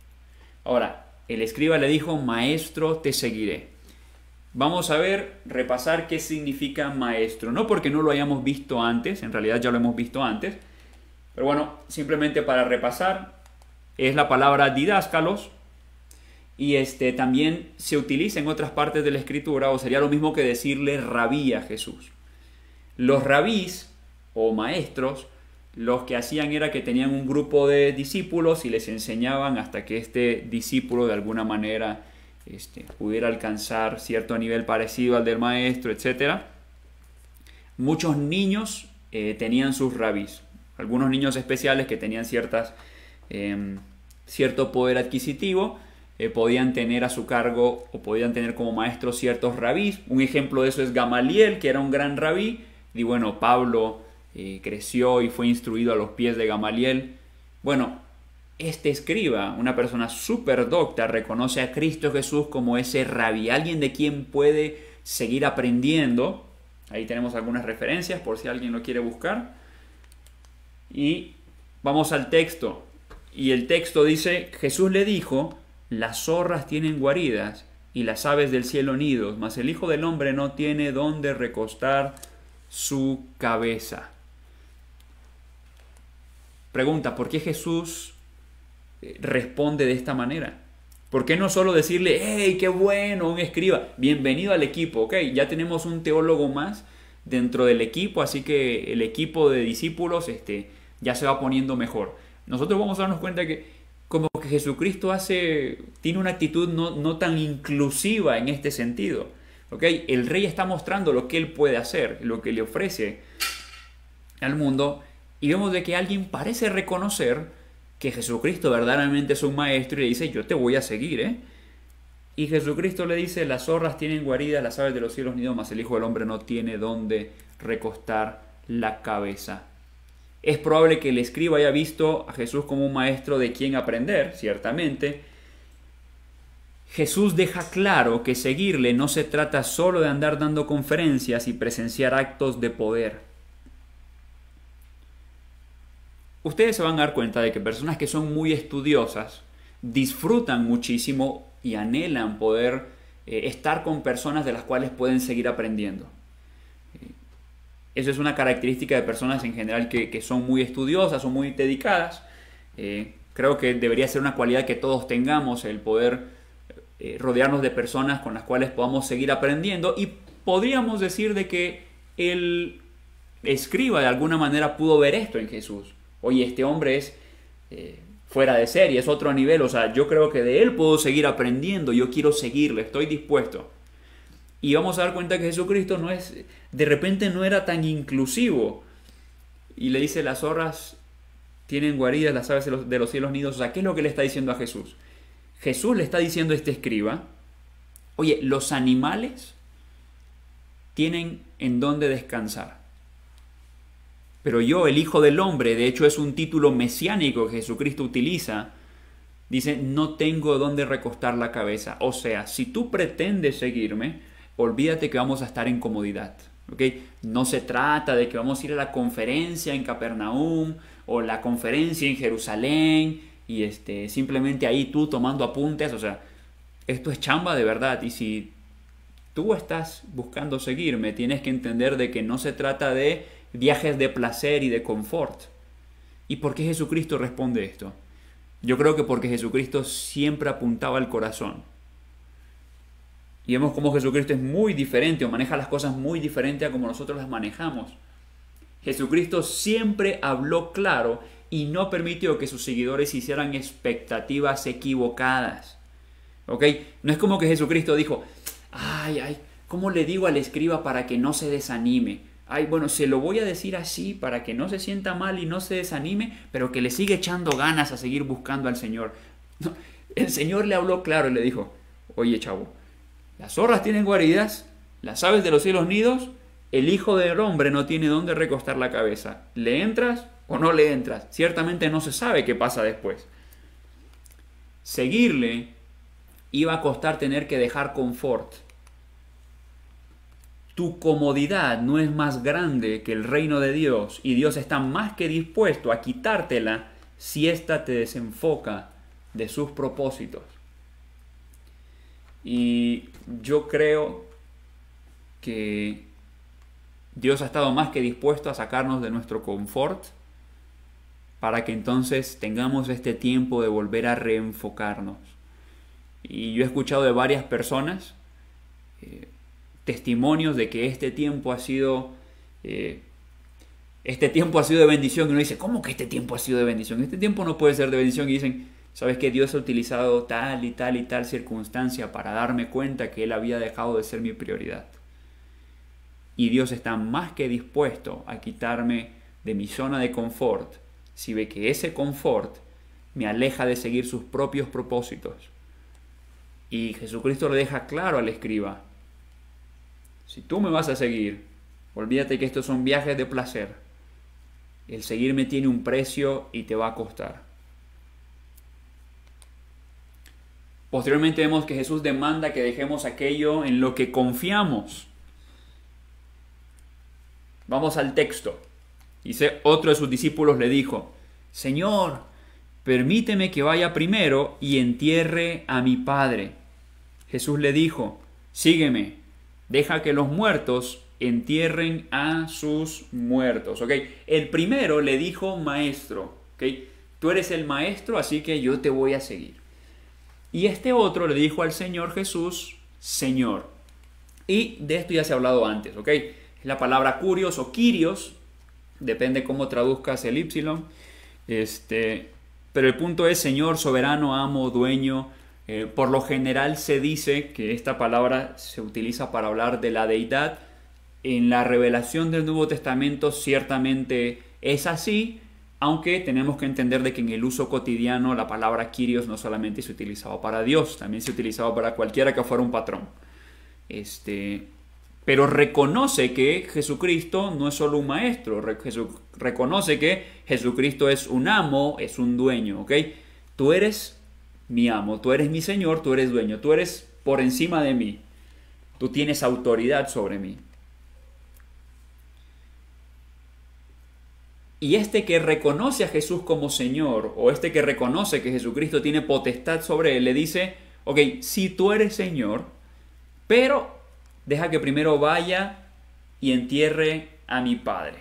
A: Ahora, el escriba le dijo, maestro, te seguiré. Vamos a ver, repasar qué significa maestro. No porque no lo hayamos visto antes, en realidad ya lo hemos visto antes, pero bueno, simplemente para repasar, es la palabra didáscalos y este, también se utiliza en otras partes de la escritura o sería lo mismo que decirle rabía a Jesús. Los rabís o maestros, los que hacían era que tenían un grupo de discípulos y les enseñaban hasta que este discípulo de alguna manera este, pudiera alcanzar cierto nivel parecido al del maestro, etc. Muchos niños eh, tenían sus rabís, algunos niños especiales que tenían ciertas, em, cierto poder adquisitivo, eh, podían tener a su cargo o podían tener como maestros ciertos rabís. Un ejemplo de eso es Gamaliel, que era un gran rabí, y bueno, Pablo eh, creció y fue instruido a los pies de Gamaliel. Bueno, este escriba, una persona súper docta, reconoce a Cristo Jesús como ese rabí, alguien de quien puede seguir aprendiendo. Ahí tenemos algunas referencias por si alguien lo quiere buscar. Y vamos al texto. Y el texto dice, Jesús le dijo, las zorras tienen guaridas y las aves del cielo nidos, mas el Hijo del Hombre no tiene dónde recostar su cabeza. Pregunta, ¿por qué Jesús eh, responde de esta manera? ¿Por qué no solo decirle, hey, qué bueno, un escriba, bienvenido al equipo, ok, ya tenemos un teólogo más dentro del equipo, así que el equipo de discípulos este, ya se va poniendo mejor. Nosotros vamos a darnos cuenta que como que Jesucristo hace, tiene una actitud no, no tan inclusiva en este sentido. El rey está mostrando lo que él puede hacer, lo que le ofrece al mundo y vemos de que alguien parece reconocer que Jesucristo verdaderamente es un maestro y le dice, yo te voy a seguir, ¿eh? Y Jesucristo le dice, las zorras tienen guaridas, las aves de los cielos ni más, el Hijo del Hombre no tiene dónde recostar la cabeza. Es probable que el escriba haya visto a Jesús como un maestro de quien aprender, ciertamente, Jesús deja claro que seguirle no se trata solo de andar dando conferencias y presenciar actos de poder. Ustedes se van a dar cuenta de que personas que son muy estudiosas disfrutan muchísimo y anhelan poder eh, estar con personas de las cuales pueden seguir aprendiendo. Eh, eso es una característica de personas en general que, son muy estudiosas o muy dedicadas. Eh, creo que debería ser una cualidad que todos tengamos, el poder eh, rodearnos de personas con las cuales podamos seguir aprendiendo y podríamos decir de que el escriba de alguna manera pudo ver esto en Jesús. Oye, este hombre es eh, fuera de ser y es otro nivel, o sea, yo creo que de él puedo seguir aprendiendo, yo quiero seguirle, estoy dispuesto. Y vamos a dar cuenta que Jesucristo no es, de repente no era tan inclusivo. Y le dice, las zorras tienen guaridas, las aves de los, de los cielos nidos. O sea, ¿qué es lo que le está diciendo a Jesús? Jesús le está diciendo a este escriba, oye, los animales tienen en dónde descansar. Pero yo, el Hijo del Hombre, de hecho es un título mesiánico que Jesucristo utiliza, dice, no tengo dónde recostar la cabeza. O sea, si tú pretendes seguirme, olvídate que vamos a estar en comodidad. No se trata de que vamos a ir a la conferencia en Capernaum o la conferencia en Jerusalén y este, simplemente ahí tú tomando apuntes, o sea, esto es chamba de verdad y si tú estás buscando seguirme, tienes que entender de que no se trata de viajes de placer y de confort. ¿Y por qué Jesucristo responde esto? Yo creo que porque Jesucristo siempre apuntaba al corazón. Y vemos cómo Jesucristo es muy diferente o maneja las cosas muy diferente a como nosotros las manejamos. Jesucristo siempre habló claro y no permitió que sus seguidores hicieran expectativas equivocadas. ¿Ok? No es como que Jesucristo dijo, ay, ay, ¿cómo le digo al escriba para que no se desanime? Ay, bueno, se lo voy a decir así para que no se sienta mal y no se desanime, pero que le sigue echando ganas a seguir buscando al Señor. el Señor le habló claro y le dijo, oye chavo, las zorras tienen guaridas, las aves de los cielos nidos, el Hijo del Hombre no tiene dónde recostar la cabeza. ¿Le entras o no le entras. Ciertamente no se sabe qué pasa después. Seguirle iba a costar tener que dejar confort. Tu comodidad no es más grande que el reino de Dios y Dios está más que dispuesto a quitártela si ésta te desenfoca de sus propósitos. Y yo creo que Dios ha estado más que dispuesto a sacarnos de nuestro confort para que entonces tengamos este tiempo de volver a reenfocarnos. Y yo he escuchado de varias personas eh, testimonios de que este tiempo ha sido... Eh, este tiempo ha sido de bendición. Y uno dice, ¿cómo que este tiempo ha sido de bendición? Este tiempo no puede ser de bendición. Y dicen, ¿sabes que Dios ha utilizado tal y tal y tal circunstancia para darme cuenta que Él había dejado de ser mi prioridad? Y Dios está más que dispuesto a quitarme de mi zona de confort si ve que ese confort me aleja de seguir sus propios propósitos. Y Jesucristo le deja claro al escriba, si tú me vas a seguir, olvídate que estos son viajes de placer. El seguirme tiene un precio y te va a costar. Posteriormente vemos que Jesús demanda que dejemos aquello en lo que confiamos. Vamos al texto. Dice, otro de sus discípulos le dijo, Señor, permíteme que vaya primero y entierre a mi Padre. Jesús le dijo, sígueme, deja que los muertos entierren a sus muertos. El primero le dijo, maestro, tú eres el maestro, así que yo te voy a seguir. Y este otro le dijo al Señor Jesús, Señor. Y de esto ya se ha hablado antes, ¿ok? La palabra curios o quirios depende cómo traduzcas el y. Este, pero el punto es Señor, soberano, amo, dueño. Eh, por lo general se dice que esta palabra se utiliza para hablar de la deidad. En la revelación del Nuevo Testamento ciertamente es así, aunque tenemos que entender de que en el uso cotidiano la palabra Kyrios no solamente se utilizaba para Dios, también se utilizaba para cualquiera que fuera un patrón. Este, pero reconoce que Jesucristo no es solo un maestro, reconoce que Jesucristo es un amo, es un dueño, ¿ok? Tú eres mi amo, tú eres mi Señor, tú eres dueño, tú eres por encima de mí, tú tienes autoridad sobre mí. Y este que reconoce a Jesús como Señor, o este que reconoce que Jesucristo tiene potestad sobre él, le dice, ok, si tú eres Señor, pero deja que primero vaya y entierre a mi padre.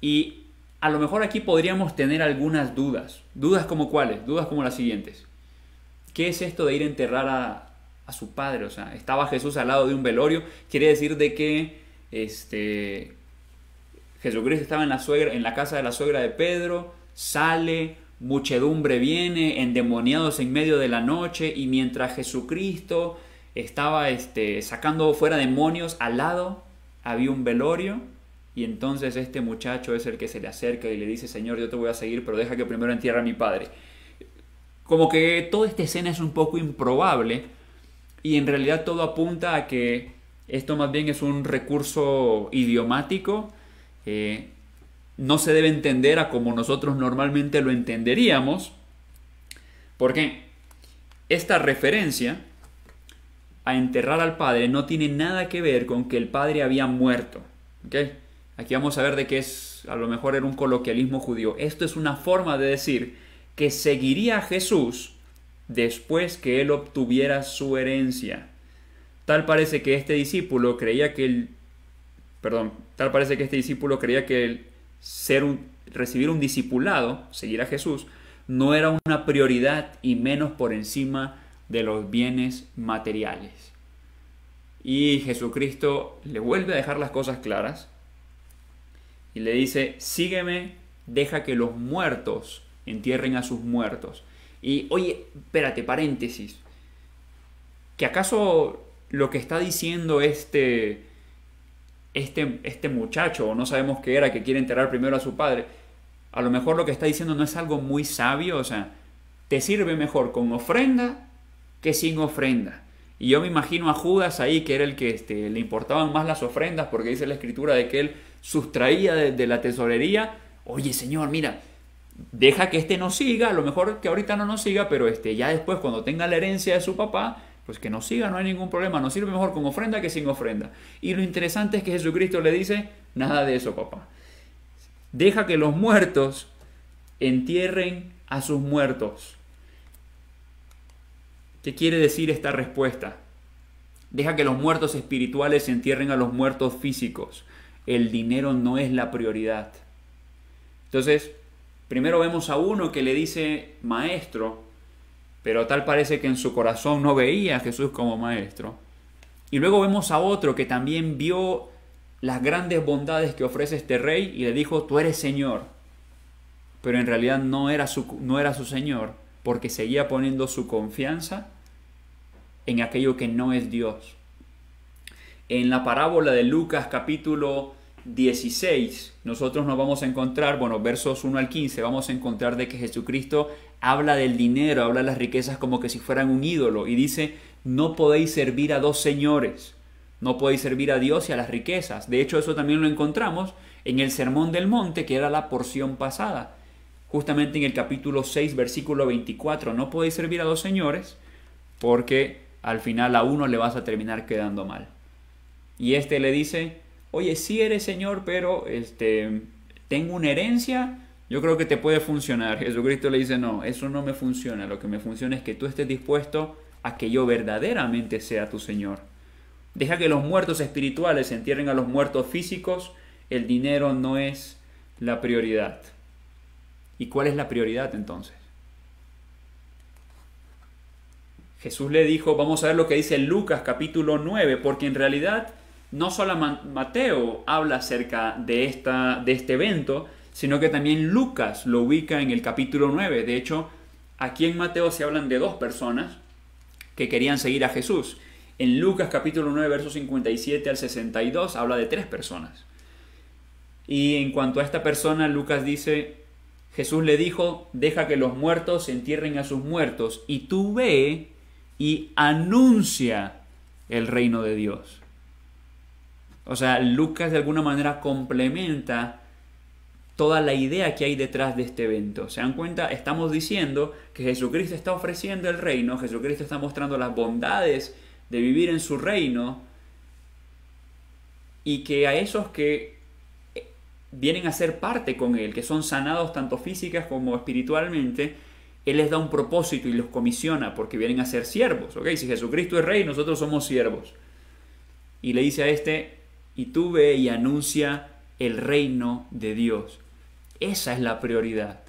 A: Y a lo mejor aquí podríamos tener algunas dudas. Dudas como cuáles, dudas como las siguientes. ¿Qué es esto de ir a enterrar a, su padre? O sea, estaba Jesús al lado de un velorio. Quiere decir de que este, Jesucristo estaba en la, suegra, en la casa de la suegra de Pedro, sale, muchedumbre viene, endemoniados en medio de la noche, y mientras Jesucristo estaba este, sacando fuera demonios al lado, había un velorio, y entonces este muchacho es el que se le acerca y le dice, Señor, yo te voy a seguir, pero deja que primero entierre a mi padre. Como que toda esta escena es un poco improbable, y en realidad todo apunta a que esto más bien es un recurso idiomático. Eh, no se debe entender a como nosotros normalmente lo entenderíamos, porque esta referencia a enterrar al padre no tiene nada que ver con que el padre había muerto. Aquí vamos a ver de qué es, a lo mejor era un coloquialismo judío. Esto es una forma de decir que seguiría a Jesús después que él obtuviera su herencia. Tal parece que este discípulo creía que el, perdón, tal parece que este discípulo creía que el ser un, recibir un discipulado, seguir a Jesús, no era una prioridad y menos por encima de los bienes materiales. Y Jesucristo le vuelve a dejar las cosas claras y le dice, sígueme, deja que los muertos entierren a sus muertos. Y oye, espérate, paréntesis, que acaso lo que está diciendo este, este, este muchacho, o no sabemos qué era, que quiere enterrar primero a su padre, a lo mejor lo que está diciendo no es algo muy sabio, o sea, te sirve mejor con ofrenda que sin ofrenda. Y yo me imagino a Judas ahí, que era el que este, le importaban más las ofrendas, porque dice la escritura de que él sustraía de, la tesorería. Oye, Señor, mira, deja que este no siga, a lo mejor que ahorita no nos siga, pero este, ya después cuando tenga la herencia de su papá, pues que no siga, no hay ningún problema, nos sirve mejor con ofrenda que sin ofrenda. Y lo interesante es que Jesucristo le dice, nada de eso, papá. Deja que los muertos entierren a sus muertos. ¿Qué quiere decir esta respuesta? Deja que los muertos espirituales se entierren a los muertos físicos. El dinero no es la prioridad. Entonces, primero vemos a uno que le dice maestro, pero tal parece que en su corazón no veía a Jesús como maestro. Y luego vemos a otro que también vio las grandes bondades que ofrece este rey y le dijo, tú eres Señor. Pero en realidad no era su, no era su Señor, porque seguía poniendo su confianza en aquello que no es Dios. En la parábola de Lucas capítulo 16, nosotros nos vamos a encontrar, bueno, versos 1 al 15, vamos a encontrar de que Jesucristo habla del dinero, habla de las riquezas como que si fueran un ídolo y dice, no podéis servir a dos señores, no podéis servir a Dios y a las riquezas. De hecho, eso también lo encontramos en el Sermón del Monte, que era la porción pasada, justamente en el capítulo 6, versículo 24, no podéis servir a dos señores porque al final a uno le vas a terminar quedando mal. Y este le dice, oye, sí eres Señor, pero este, tengo una herencia, yo creo que te puede funcionar. Jesucristo le dice, no, eso no me funciona, lo que me funciona es que tú estés dispuesto a que yo verdaderamente sea tu Señor. Deja que los muertos espirituales entierren a los muertos físicos, el dinero no es la prioridad. ¿Y cuál es la prioridad entonces? Jesús le dijo, vamos a ver lo que dice Lucas capítulo 9, porque en realidad no solo Mateo habla acerca de, esta, de este evento, sino que también Lucas lo ubica en el capítulo 9. De hecho, aquí en Mateo se hablan de dos personas que querían seguir a Jesús. En Lucas capítulo 9, versos 57 al 62, habla de tres personas. Y en cuanto a esta persona, Lucas dice, Jesús le dijo, deja que los muertos se entierren a sus muertos, y tú ve y anuncia el reino de Dios. O sea, Lucas de alguna manera complementa toda la idea que hay detrás de este evento. ¿Se dan cuenta? Estamos diciendo que Jesucristo está ofreciendo el reino, Jesucristo está mostrando las bondades de vivir en su reino y que a esos que eh, vienen a ser parte con él, que son sanados tanto físicas como espiritualmente, él les da un propósito y los comisiona porque vienen a ser siervos. ¿ok? Si Jesucristo es rey, nosotros somos siervos. Y le dice a este, y tú ve y anuncia el reino de Dios. Esa es la prioridad.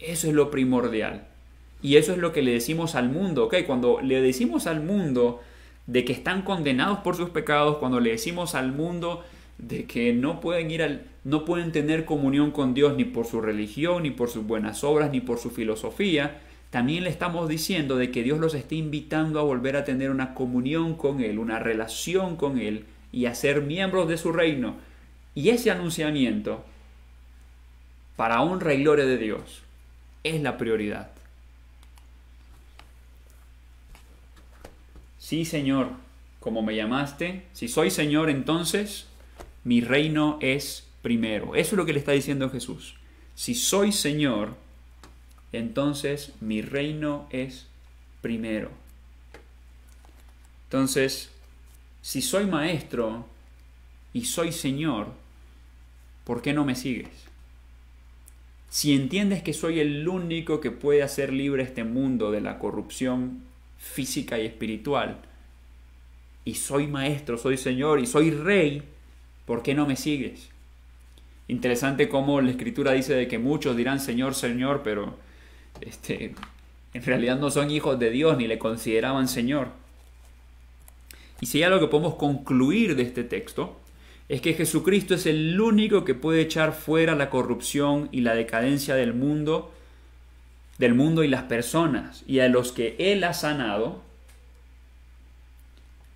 A: Eso es lo primordial. Y eso es lo que le decimos al mundo, ¿ok? Cuando le decimos al mundo de que están condenados por sus pecados, cuando le decimos al mundo de que no pueden ir al no pueden tener comunión con Dios ni por su religión, ni por sus buenas obras, ni por su filosofía, también le estamos diciendo de que Dios los está invitando a volver a tener una comunión con él, una relación con él y a ser miembros de su reino. Y ese anunciamiento para honra y gloria de Dios es la prioridad. Sí, Señor, como me llamaste, si soy Señor, entonces mi reino es primero. Eso es lo que le está diciendo Jesús. Si soy Señor, entonces mi reino es primero. Entonces, si soy maestro y soy Señor, ¿por qué no me sigues? Si entiendes que soy el único que puede hacer libre este mundo de la corrupción física y espiritual, y soy maestro, soy Señor y soy rey, ¿por qué no me sigues? Interesante cómo la escritura dice de que muchos dirán Señor, Señor, pero este, en realidad no son hijos de Dios ni le consideraban Señor. Y si ya algo que podemos concluir de este texto, es que Jesucristo es el único que puede echar fuera la corrupción y la decadencia del mundo, del mundo y las personas, y a los que Él ha sanado,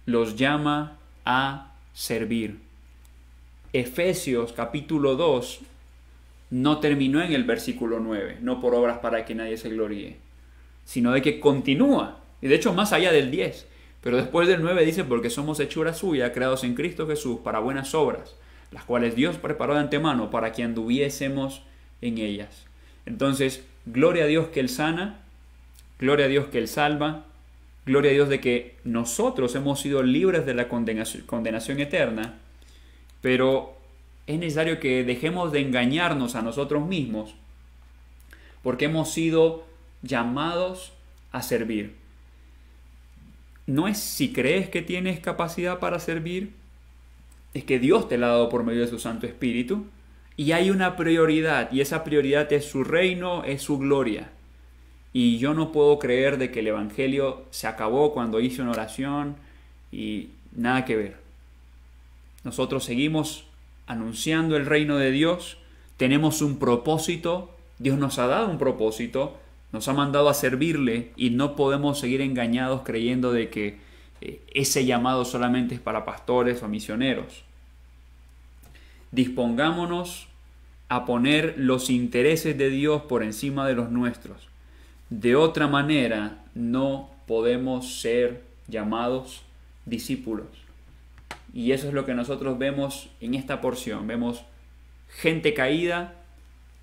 A: los llama a servir. Efesios capítulo 2 no terminó en el versículo 9, no por obras para que nadie se gloríe, sino de que continúa, y de hecho más allá del 10, pero después del 9 dice, porque somos hechura suya, creados en Cristo Jesús para buenas obras, las cuales Dios preparó de antemano para que anduviésemos en ellas. Entonces, gloria a Dios que Él sana, gloria a Dios que Él salva, gloria a Dios de que nosotros hemos sido libres de la condenación, condenación eterna pero es necesario que dejemos de engañarnos a nosotros mismos porque hemos sido llamados a servir. No es si crees que tienes capacidad para servir, es que Dios te la ha dado por medio de su Santo Espíritu y hay una prioridad y esa prioridad es su reino, es su gloria. Y yo no puedo creer de que el Evangelio se acabó cuando hice una oración y nada que ver. Nosotros seguimos anunciando el reino de Dios, tenemos un propósito, Dios nos ha dado un propósito, nos ha mandado a servirle y no podemos seguir engañados creyendo de que eh, ese llamado solamente es para pastores o misioneros. Dispongámonos a poner los intereses de Dios por encima de los nuestros. De otra manera, no podemos ser llamados discípulos. Y eso es lo que nosotros vemos en esta porción. Vemos gente caída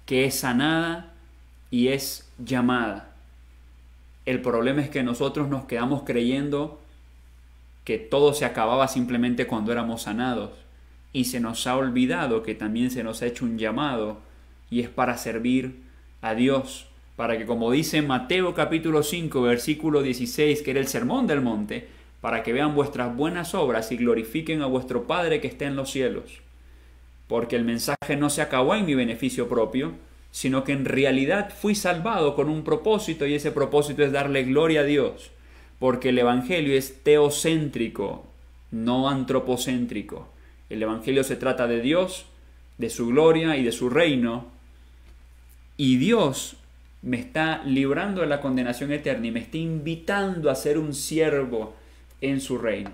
A: que es sanada y es llamada. El problema es que nosotros nos quedamos creyendo que todo se acababa simplemente cuando éramos sanados. Y se nos ha olvidado que también se nos ha hecho un llamado y es para servir a Dios. Para que como dice Mateo capítulo 5 versículo 16, que era el sermón del monte, para que vean vuestras buenas obras y glorifiquen a vuestro Padre que está en los cielos. Porque el mensaje no se acabó en mi beneficio propio, sino que en realidad fui salvado con un propósito y ese propósito es darle gloria a Dios, porque el Evangelio es teocéntrico, no antropocéntrico. El Evangelio se trata de Dios, de su gloria y de su reino, y Dios me está librando de la condenación eterna y me está invitando a ser un siervo, en su reino.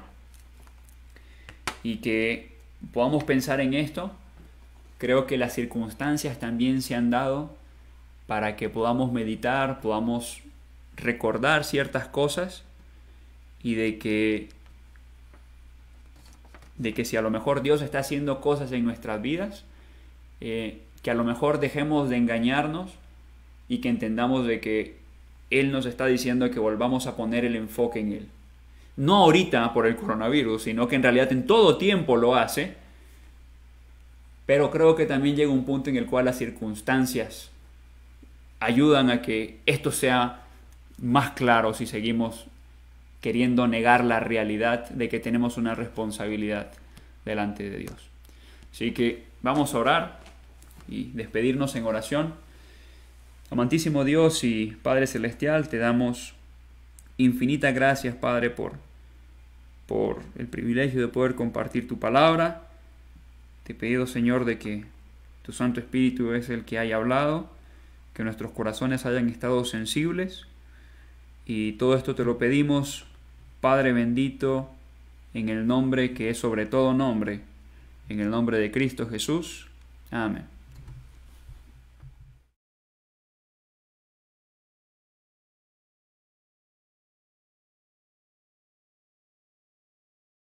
A: Y que podamos pensar en esto, creo que las circunstancias también se han dado para que podamos meditar, podamos recordar ciertas cosas y de que de que si a lo mejor Dios está haciendo cosas en nuestras vidas, eh, que a lo mejor dejemos de engañarnos y que entendamos de que Él nos está diciendo que volvamos a poner el enfoque en Él no ahorita por el coronavirus, sino que en realidad en todo tiempo lo hace, pero creo que también llega un punto en el cual las circunstancias ayudan a que esto sea más claro si seguimos queriendo negar la realidad de que tenemos una responsabilidad delante de Dios. Así que vamos a orar y despedirnos en oración. Amantísimo Dios y Padre Celestial, te damos infinitas gracias, Padre, por por el privilegio de poder compartir tu palabra. Te he pedido, Señor, de que tu Santo Espíritu es el que haya hablado, que nuestros corazones hayan estado sensibles. Y todo esto te lo pedimos, Padre bendito, en el nombre que es sobre todo nombre, en el nombre de Cristo Jesús. Amén.